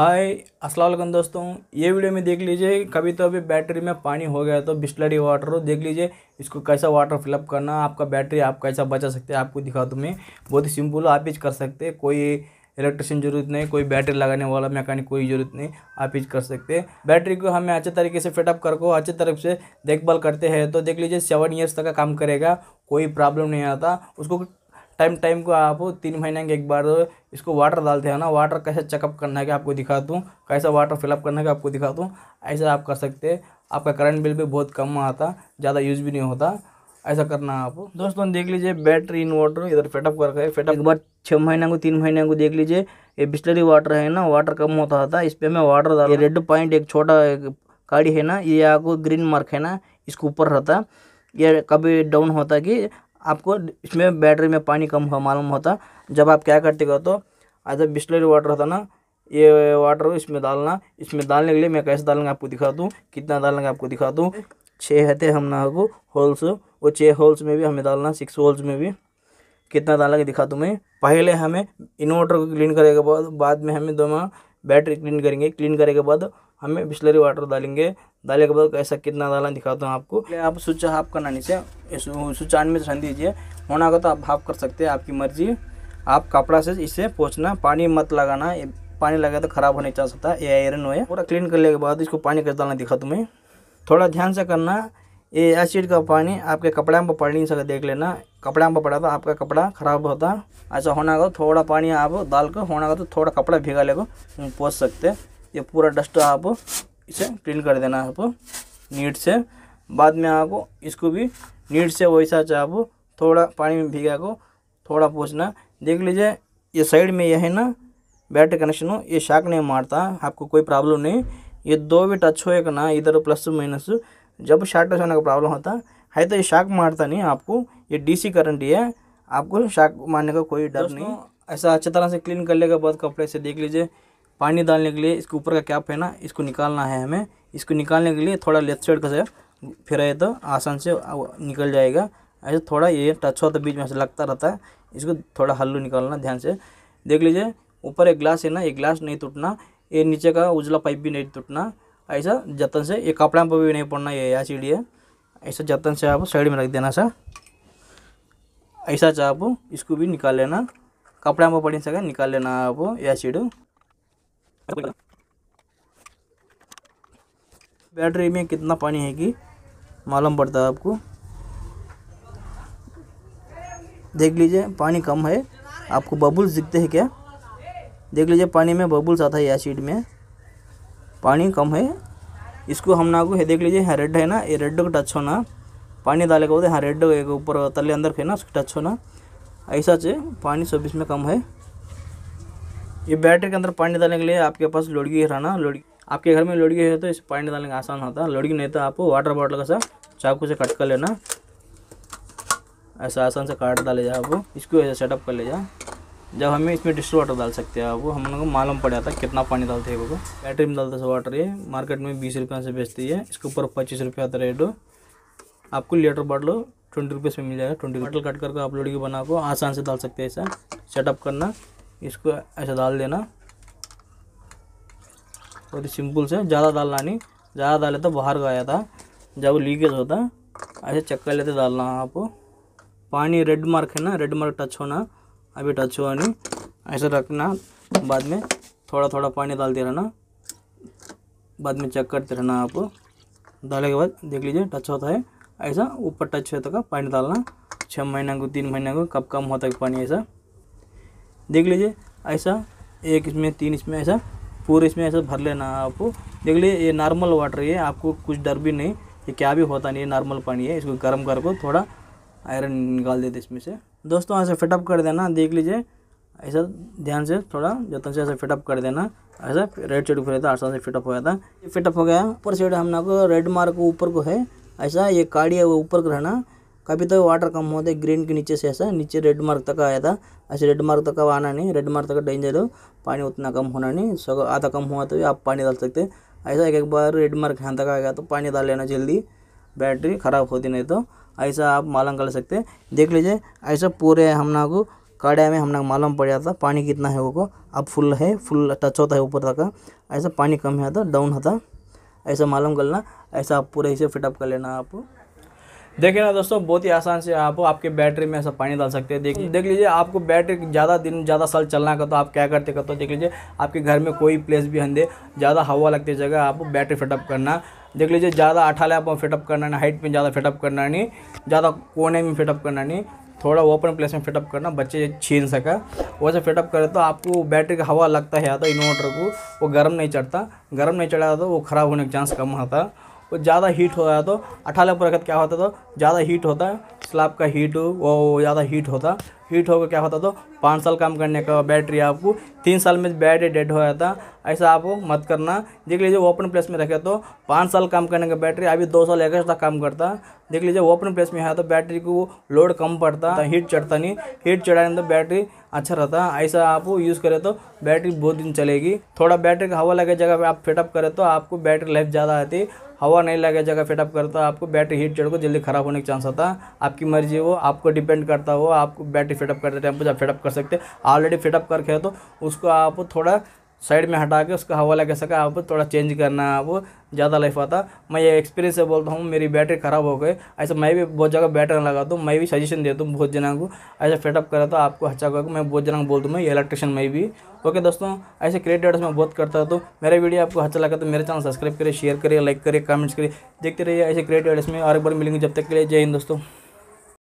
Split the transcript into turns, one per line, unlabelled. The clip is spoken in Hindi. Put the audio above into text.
हाय असलम दोस्तों ये वीडियो में देख लीजिए कभी तो अभी बैटरी में पानी हो गया तो बिस्लरी वाटर हो देख लीजिए इसको कैसा वाटर फिलअप करना आपका बैटरी आप कैसा बचा सकते हैं आपको दिखा दूँ मैं बहुत ही सिंपल आप ही कर सकते हैं कोई इलेक्ट्रिशियन जरूरत नहीं कोई बैटरी लगाने वाला मैकेनिक कोई जरूरत नहीं आप ही कर सकते बैटरी को हमें अच्छे तरीके से फिटअप को अच्छे तरफ से देखभाल करते हैं तो देख लीजिए सेवन ईयर्स तक का काम करेगा कोई प्रॉब्लम नहीं आता उसको टाइम टाइम को आप तीन महीने के एक बार इसको वाटर डालते हैं ना वाटर कैसे चेकअप करना है कि आपको दिखा दूँ कैसा वाटर फिलअप करना है कि आपको दिखा दूँ ऐसा आप कर सकते हैं आपका करंट बिल भी बहुत कम आता ज़्यादा यूज़ भी नहीं होता ऐसा करना आप दोस्तों देख लीजिए बैटरी इन्वर्टर इधर फिटअप कर फिटअप एक बार छः महीने को तीन महीने को देख लीजिए ये बिस्लरी वाटर है ना वाटर कम होता था इस पर मैं वाटर डाल रेड पॉइंट एक छोटा गाड़ी है ना ये आपको ग्रीन मार्क है ना इसके ऊपर रहता ये कभी डाउन होता कि आपको इसमें बैटरी में पानी कम हुआ मालूम होता जब आप क्या करते हो तो एज अ बिस्लरी वाटर होता ना ये वाटर इसमें डालना इसमें डालने के लिए मैं कैसे डालूंगा आपको दिखा दूँ कितना डालना आपको दिखा दूँ छः है थे हम ना को होल्स वो छः होल्स में भी हमें डालना सिक्स होल्स में भी कितना डालना दिखा दूँ मैं पहले हमें इन्वर्टर को क्लीन करने के बाद बाद में हमें दोनों बैटरी क्लीन करेंगे क्लीन करने के बाद हमें बिस्लरी वाटर डालेंगे डाले के बाद ऐसा कितना डालना दिखाता हूँ आपको आप स्विच हाफ करना नीचे स्विच ऑन में ठंड दीजिए होना होगा तो आप हाफ कर सकते हैं आपकी मर्जी आप कपड़ा से इसे पोछना पानी मत लगाना पानी लगा तो खराब होने चाह सकता है ये आयरन हो पूरा क्लीन करने के बाद इसको पानी कैसे डालना दिखा तुम्हें थोड़ा ध्यान से करना ये एसिड का पानी आपके कपड़े पर पड़ नहीं सकता देख लेना कपड़ा पर पड़ा तो आपका कपड़ा खराब होता ऐसा होना का तो थोड़ा पानी आप डाल कर होना का तो थोड़ा कपड़ा भिगा ले को पोस सकते ये पूरा डस्ट आप इसे क्लीन कर देना आप नीट से बाद में आपको इसको भी नीट से वैसा चाहो थोड़ा पानी में भिगा को थोड़ा पोछना देख लीजिए ये साइड में यह है ना बैटरी कनेक्शन हो ये शाक नहीं मारता आपको कोई प्रॉब्लम नहीं ये दो भी टच एक ना इधर प्लस माइनस जब शार्ट टच होने का प्रॉब्लम होता है तो ये शाक मारता नहीं आपको ये डीसी करंट ही है आपको शाक मारने का कोई डर नहीं ऐसा अच्छी तरह से क्लीन कर लेगा बहुत कपड़े से देख लीजिए पानी डालने के लिए इसके ऊपर का कैप है ना इसको निकालना है हमें इसको निकालने के लिए थोड़ा लेफ्ट साइड का से फिराए तो आसान से निकल जाएगा ऐसे थोड़ा ये टच होता तो बीच में से लगता रहता है इसको थोड़ा हल्लू निकालना ध्यान से देख लीजिए ऊपर एक ग्लास है ना ये ग्लास नहीं टूटना ये नीचे का उजला पाइप भी नहीं टूटना ऐसा जतन से ये कपड़ा पर भी नहीं पड़ना ये एसिड ये ऐसा जतन से आप साइड में रख देना सर ऐसा चाहो इसको भी निकाल लेना कपड़ा पर पड़ी सके निकाल लेना आप एसिड बैटरी में कितना पानी है कि मालूम पड़ता है आपको देख लीजिए पानी कम है आपको बबुल्स दिखते हैं क्या देख लीजिए पानी में बबुल्स आता है एसिड में पानी कम है इसको हम ना को है देख लीजिए रेड है ना ये रेड को टच होना पानी डाले के बोलते हाँ रेड ऊपर तले अंदर के ना उसको टच होना ऐसा चाहिए पानी सब इसमें कम है ये बैटरी के अंदर पानी डालने के लिए आपके पास लोडगी रहना लोडगी आपके घर में लोडगी है तो इसे पानी डालने का आसान होता है लोडगी नहीं तो आप वाटर बॉटल का सा चाकू से कट कर लेना ऐसा आसान से काट डाले जाए आपको इसको ऐसे सेटअप कर ले जाए जब हमें इसमें डिस्ट वाटर डाल सकते हैं आप हम लोग को मालूम पड़ जाता है कितना पानी डालते हैं वो बैटरी में डालते है वाटर ये मार्केट में बीस रुपये से बेचती है इसके ऊपर पच्चीस रुपये आता रेट आपको लीटर बॉटल ट्वेंटी रुपीज़ में मिल जाएगा ट्वेंटी बॉटल कट करके आप लोडी बना को आसान से डाल सकते हैं ऐसा सेटअप करना इसको ऐसा डाल देना बहुत ही सिंपल से ज़्यादा डालना नहीं ज़्यादा डाले तो बाहर गया था जब लीकेज होता ऐसे चक्कर लेते डालना आपको पानी रेड मार्क है ना रेड मार्क टच होना अभी टच हुआ नहीं ऐसे रखना बाद में थोड़ा थोड़ा पानी डालते रहना बाद में चेक करते रहना आपको डाले के बाद देख लीजिए टच होता है ऐसा ऊपर टच होता का तो पानी डालना छः महीने को तीन महीने को कब कम होता है पानी ऐसा देख लीजिए ऐसा एक इसमें तीन इसमें ऐसा पूरे इसमें ऐसा भर लेना है आपको देख लीजिए ये नॉर्मल वाटर है आपको कुछ डर भी नहीं ये क्या भी होता नहीं है नॉर्मल पानी है इसको गर्म करके थोड़ा आयरन निकाल देते इसमें से दोस्तों ऐसा फिटअप कर देना देख लीजिए ऐसा ध्यान से थोड़ा जतन से ऐसा फिटअप कर देना ऐसा रेड साइड फिर था आसान से फिटअप हो गया था फिटअप हो गया ऊपर साइड हमने को रेड मार्क ऊपर को है ऐसा ये काड़ी है वो ऊपर को रहना कभी तो वाटर कम होते ग्रीन के नीचे से ऐसा नीचे रेड मार्क तक आया था ऐसे रेड मार्क तक आना नहीं रेड मार्क तक डेंजर पानी उतना कम होना नहीं सग आधा कम हुआ तो आप पानी डाल सकते ऐसा एक एक बार रेड मार्क यहाँ तक आ गया तो पानी डाल लेना जल्दी बैटरी ख़राब होती नहीं तो ऐसा आप मालूम कर सकते देख लीजिए ऐसा पूरे हम ना को काड़ा में हम ना मालूम पड़ जाता पानी कितना है वो को अब फुल है फुल टच होता है ऊपर तक ऐसा पानी कम है तो डाउन होता ऐसा मालूम करना ऐसा आप पूरे ऐसे फिटअप कर लेना आप देखिए ना दोस्तों बहुत ही आसान से आप आपके बैटरी में ऐसा पानी डाल सकते हैं देख देख लीजिए आपको बैटरी ज़्यादा दिन ज़्यादा साल चलना का तो आप क्या करते करते देख लीजिए आपके घर में कोई प्लेस भी हंदे ज़्यादा हवा लगती जगह आप बैटरी फिटअप करना देख लीजिए ज़्यादा अठाले आप फिटअप करना नहीं हाइट में ज़्यादा फिटअप करना नहीं ज़्यादा कोने में फिटअप करना नहीं थोड़ा ओपन प्लेस में फिटअप करना बच्चे छीन सका वैसे फिटअप करें तो आपको बैटरी का हवा लगता है आता तो इन्वर्टर को वो गर्म नहीं चढ़ता गर्म नहीं चढ़ा तो वो ख़राब होने का चांस कम आता वो ज़्यादा हीट हो रहा तो अठारह प्रगत क्या होता तो ज़्यादा हीट होता है स्लाब का हीट वो ज़्यादा हीट होता हीट होकर क्या होता तो पाँच साल काम करने का बैटरी आपको तीन साल में बैटरी डेड हो जाता ऐसा आप मत करना देख लीजिए ओपन प्लेस में रखे तो पाँच साल काम करने का बैटरी अभी दो साल एक तक काम करता देख लीजिए ओपन प्लेस में है तो बैटरी को लोड कम पड़ता हीट चढ़ता नहीं हीट चढ़ाने तो बैटरी अच्छा रहता ऐसा आप यूज़ करें तो बैटरी बहुत दिन चलेगी थोड़ा बैटरी का हवा लगे जगह पर आप फिटअप करें तो आपको बैटरी लाइफ ज़्यादा आती हवा नहीं लगे जगह फिटअप करता आपको बैटरी हीट चढ़ को जल्दी ख़राब होने के चांस आता है आपकी मर्जी वो आपको डिपेंड करता हो आपको बैटरी फिटअप करते टाइम पर जब फिटअप कर सकते ऑलरेडी फिटअप करके तो उसको आप थोड़ा साइड में हटा के उसका हवा लगा सका आप थोड़ा चेंज करना वो ज़्यादा लाइफ आता मैं ये एक्सपीरियंस से बोलता हूँ मेरी बैटरी ख़राब हो गई ऐसा मैं भी बहुत जगह बैटरी लगाता हूँ मैं भी सजेशन देता हूँ बहुत जना को ऐसा फिटअप करा तो आपको अच्छा होगा मैं बहुत जना को बोलता हूँ इलेक्ट्रिशियन मैं भी ओके दोस्तों ऐसे क्रिएटर्स मैं बहुत करता तो मेरे वीडियो आपको अच्छा लगा तो मेरे चैनल सब्सक्राइब करिए शेयर करिए लाइक करिए कमेंट्स करिए देखते रहिए ऐसे क्रिएटर्स में और एक बार मिलेंगे जब तक के लिए जय हिंद दोस्तों